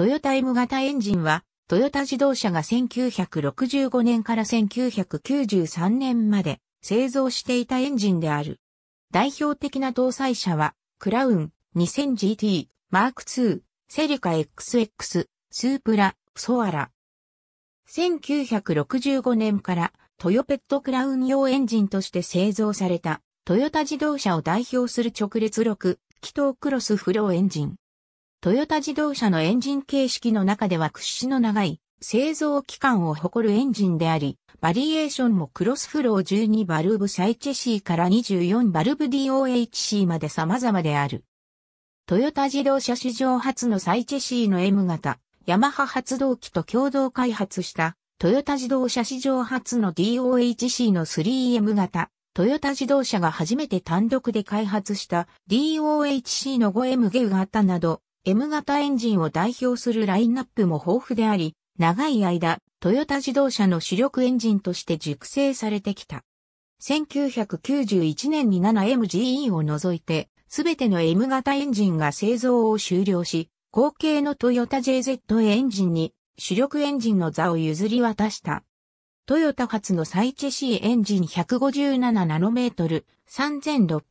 トヨタ M 型エンジンは、トヨタ自動車が1965年から1993年まで製造していたエンジンである。代表的な搭載車は、クラウン 2000GT、マーク2、セリカ XX、スープラ、ソアラ。1965年からトヨペットクラウン用エンジンとして製造されたトヨタ自動車を代表する直列6気筒クロスフローエンジン。トヨタ自動車のエンジン形式の中では屈指の長い製造期間を誇るエンジンであり、バリエーションもクロスフロー12バルブサイチェシーから24バルブ DOHC まで様々である。トヨタ自動車史上初のサイチェシーの M 型、ヤマハ発動機と共同開発したトヨタ自動車史上初の DOHC の 3M 型、トヨタ自動車が初めて単独で開発した DOHC の 5M ゲウ型など、M 型エンジンを代表するラインナップも豊富であり、長い間、トヨタ自動車の主力エンジンとして熟成されてきた。1991年に 7MGE を除いて、すべての M 型エンジンが製造を終了し、後継のトヨタ JZA エンジンに主力エンジンの座を譲り渡した。トヨタ発のサイチ C エンジン1 5 7トル 3600rpm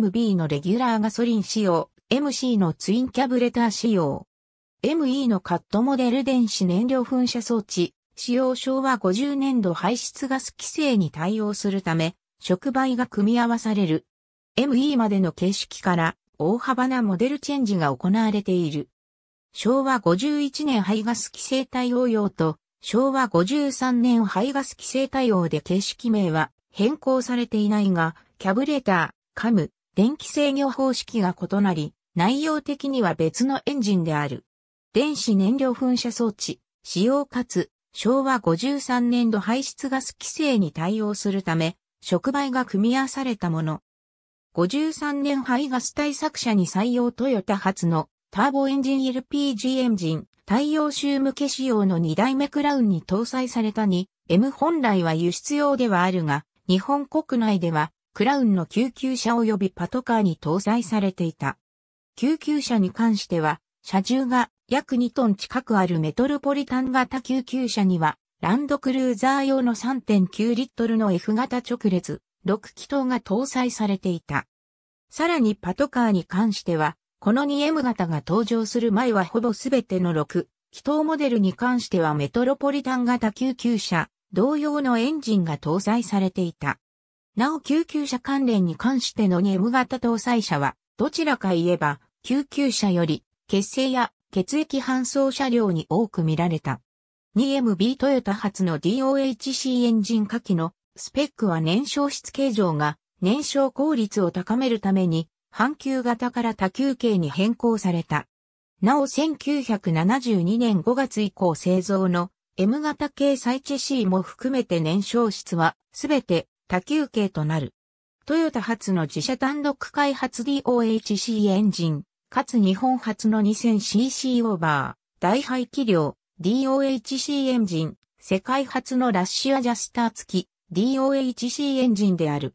MB のレギュラーガソリン仕様 MC のツインキャブレター仕様。ME のカットモデル電子燃料噴射装置、使用昭和50年度排出ガス規制に対応するため、触媒が組み合わされる。ME までの形式から大幅なモデルチェンジが行われている。昭和51年排ガス規制対応用と昭和53年排ガス規制対応で形式名は変更されていないが、キャブレーター、カム、電気制御方式が異なり、内容的には別のエンジンである。電子燃料噴射装置、使用かつ昭和53年度排出ガス規制に対応するため、触媒が組み合わされたもの。53年排ガス対策者に採用トヨタ発のターボエンジン LPG エンジン、太陽臭向け仕様の2代目クラウンに搭載されたに、M 本来は輸出用ではあるが、日本国内ではクラウンの救急車及びパトカーに搭載されていた。救急車に関しては、車重が約2トン近くあるメトロポリタン型救急車には、ランドクルーザー用の3.9リットルの F 型直列、6気筒が搭載されていた。さらにパトカーに関しては、この 2M 型が登場する前はほぼすべての6気筒モデルに関してはメトロポリタン型救急車、同様のエンジンが搭載されていた。なお救急車関連に関しての 2M 型搭載車は、どちらか言えば、救急車より、血清や血液搬送車両に多く見られた。2MB トヨタ発の DOHC エンジン下記のスペックは燃焼室形状が燃焼効率を高めるために半球型から多球形に変更された。なお1972年5月以降製造の M 型系サイチェシーも含めて燃焼室はすべて多球形となる。トヨタ初の自社単独開発 DOHC エンジン、かつ日本初の 2000cc オーバー、大排気量、DOHC エンジン、世界初のラッシュアジャスター付き、DOHC エンジンである。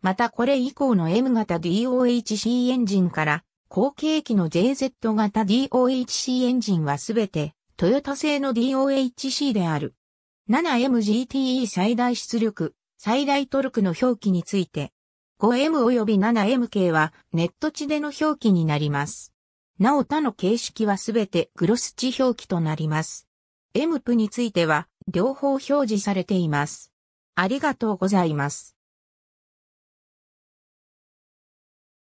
またこれ以降の M 型 DOHC エンジンから、後継機の JZ 型 DOHC エンジンはすべて、トヨタ製の DOHC である。7MGTE 最大出力、最大トルクの表記について、5M 及び 7M k はネット値での表記になります。なお他の形式はすべてグロス値表記となります。M p については両方表示されています。ありがとうございます。